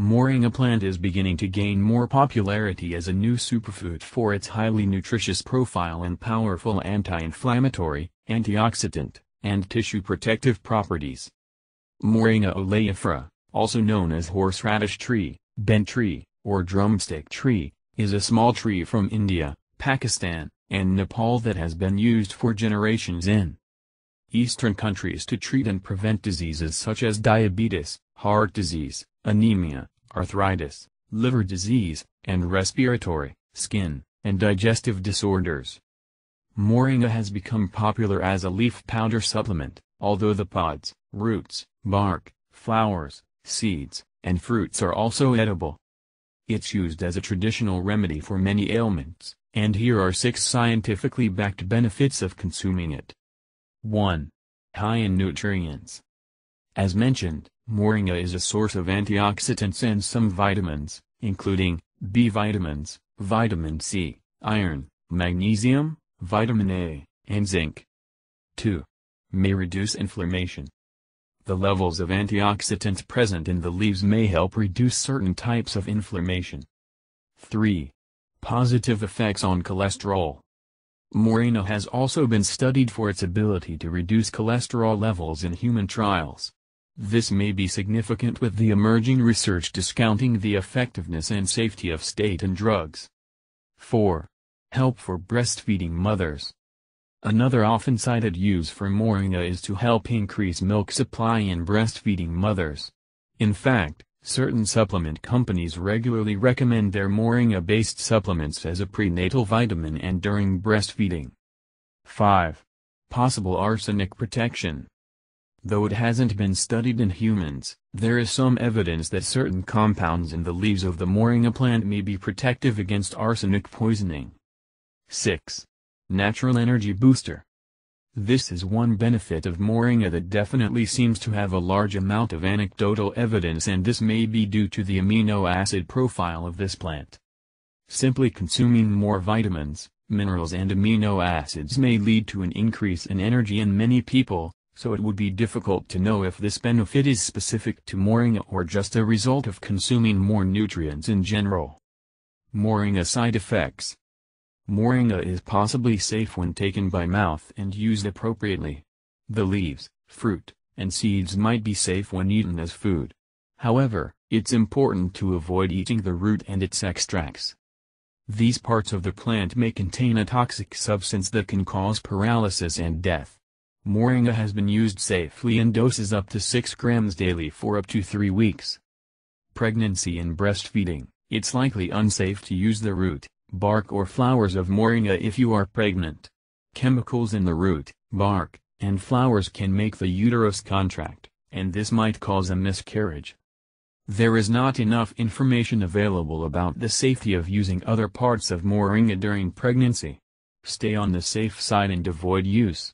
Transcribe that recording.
Moringa plant is beginning to gain more popularity as a new superfood for its highly nutritious profile and powerful anti-inflammatory, antioxidant, and tissue protective properties. Moringa oleifera, also known as horseradish tree, bent tree, or drumstick tree, is a small tree from India, Pakistan, and Nepal that has been used for generations in Eastern countries to treat and prevent diseases such as diabetes, heart disease, anemia, arthritis, liver disease, and respiratory, skin, and digestive disorders. Moringa has become popular as a leaf powder supplement, although the pods, roots, bark, flowers, seeds, and fruits are also edible. It's used as a traditional remedy for many ailments, and here are six scientifically backed benefits of consuming it. 1. High in nutrients. As mentioned, moringa is a source of antioxidants and some vitamins, including, B vitamins, vitamin C, iron, magnesium, vitamin A, and zinc. 2. May reduce inflammation. The levels of antioxidants present in the leaves may help reduce certain types of inflammation. 3. Positive effects on cholesterol. Moringa has also been studied for its ability to reduce cholesterol levels in human trials. This may be significant with the emerging research discounting the effectiveness and safety of statin drugs. 4. Help for breastfeeding mothers. Another often cited use for moringa is to help increase milk supply in breastfeeding mothers. In fact, certain supplement companies regularly recommend their moringa-based supplements as a prenatal vitamin and during breastfeeding. 5. Possible arsenic protection. Though it hasn't been studied in humans, there is some evidence that certain compounds in the leaves of the moringa plant may be protective against arsenic poisoning. 6. Natural Energy Booster This is one benefit of moringa that definitely seems to have a large amount of anecdotal evidence and this may be due to the amino acid profile of this plant. Simply consuming more vitamins, minerals and amino acids may lead to an increase in energy in many people, so it would be difficult to know if this benefit is specific to moringa or just a result of consuming more nutrients in general. Moringa side effects Moringa is possibly safe when taken by mouth and used appropriately. The leaves, fruit, and seeds might be safe when eaten as food. However, it's important to avoid eating the root and its extracts. These parts of the plant may contain a toxic substance that can cause paralysis and death. Moringa has been used safely in doses up to 6 grams daily for up to 3 weeks. Pregnancy and breastfeeding It's likely unsafe to use the root, bark or flowers of Moringa if you are pregnant. Chemicals in the root, bark, and flowers can make the uterus contract, and this might cause a miscarriage. There is not enough information available about the safety of using other parts of moringa during pregnancy. Stay on the safe side and avoid use.